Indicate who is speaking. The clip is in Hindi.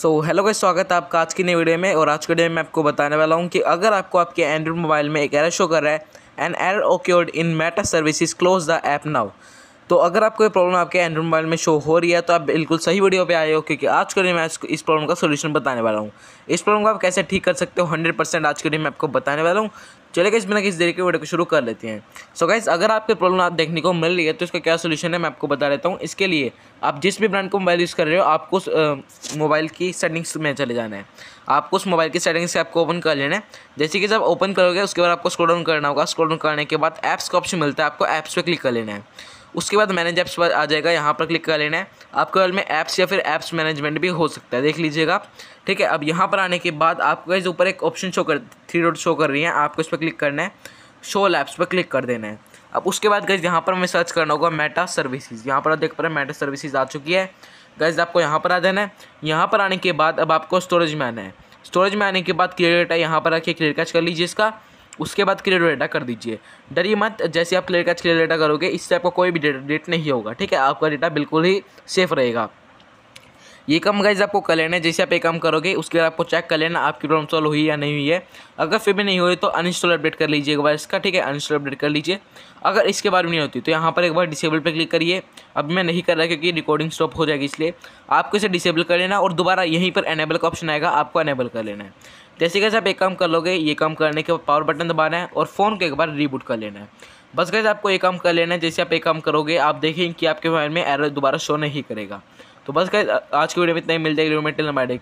Speaker 1: सो हेलो का स्वागत है आपका आज की नई वीडियो में और आज के वीडियो में मैं आपको बताने वाला हूँ कि अगर आपको आपके एंड्रॉइड मोबाइल में एक एरर शो कर रहा है an error occurred in Meta services close the app now तो अगर आपको ये प्रॉब्लम आपके एंड्रॉइड मोबाइल में शो हो रही है तो आप बिल्कुल सही वीडियो पे आए हो क्योंकि आज के लिए मैं इस प्रॉब्लम का सोल्यूशन बताने वाला हूँ इस प्रॉब्लम को आप कैसे ठीक कर सकते हो हंड्रेड परसेंट आज के लिए मैं आपको बताने वाला हूँ चलेगा इस बिना किस देर के वीडियो को शुरू कर लेते हैं सो so गाइज अगर आपके प्रॉब्लम आप देखने को मिल रही है तो इसका क्या सोल्यूशन है मैं आपको बता देता हूँ इसके लिए आप जिस भी ब्रांड को मोबाइल यूज़ कर रहे हो आपको उस मोबाइल की सेटिंग्स में चले जाना है आपको उस मोबाइल की सेटिंग्स से आपको ओपन कर लेना है जैसे कि जब ओपन करोगे उसके बाद आपको स्क्रोल डाउन करना होगा स्क्रोल डाउन करने के बाद ऐप्स का ऑप्शन मिलता है आपको ऐप्स पर क्लिक कर लेना है उसके बाद मैनेज ऐप्स पर आ जाएगा यहाँ पर क्लिक कर लेना है आपके में ऐप्स या फिर ऐप्स मैनेजमेंट भी हो सकता है देख लीजिएगा ठीक है अब यहाँ पर आने के बाद आपको इस ऊपर एक ऑप्शन शो कर थ्री डॉट शो कर रही है आपको इस पर क्लिक करना है शो लैप्स पर क्लिक कर देना है अब उसके बाद गैस यहाँ पर हमें सर्च करना होगा मेटा सर्विसेज यहाँ पर आप देख पा रहे हैं मेटा सर्विसेज आ चुकी है गैस आपको यहाँ पर आ देना है यहाँ पर आने के बाद अब आपको स्टोरेज में आना है स्टोरेज में आने के बाद क्लियर डेटा यहाँ पर रखिए क्लियर कैच कर लीजिए इसका उसके बाद क्लियर डेटा कर दीजिए डरिए मत जैसे आप क्लियर कैच क्लियर डेटा करोगे इससे आपका कोई भी डेट नहीं होगा ठीक है आपका डेटा बिल्कुल ही सेफ रहेगा ये काम गाइज आपको कर लेना है जैसे आप एक काम करोगे उसके बाद आपको चेक कर लेना आपकी प्रॉब्लम सॉल्व हुई या नहीं हुई है अगर फिर भी नहीं हुई तो अनइंस्टॉल अपडेट कर लीजिए एक बार इसका ठीक है अनइंस्टॉल अपडेट कर लीजिए अगर इसके बारे में नहीं होती तो यहाँ पर एक बार डिसेबल पर क्लिक करिए अब मैं नहीं कर रहा क्योंकि रिकॉर्डिंग स्टॉप हो जाएगी इसलिए आपको इसे डिसेबल कर लेना और दोबारा यहीं पर एनेबल का ऑप्शन आएगा आपको एनेबल कर लेना है जैसे कैसे आप एक काम कर लोगे ये काम करने के बाद पावर बटन दबाना है और फ़ोन को एक बार रिबूट कर लेना है बस गैस आपको एक काम कर लेना है जैसे आप एक काम करोगे आप देखेंगे कि आपके मोबाइल में एरर दोबारा शो नहीं करेगा तो बस गैस आज की वीडियो में इतना ही मिल जाएगी वीडियो में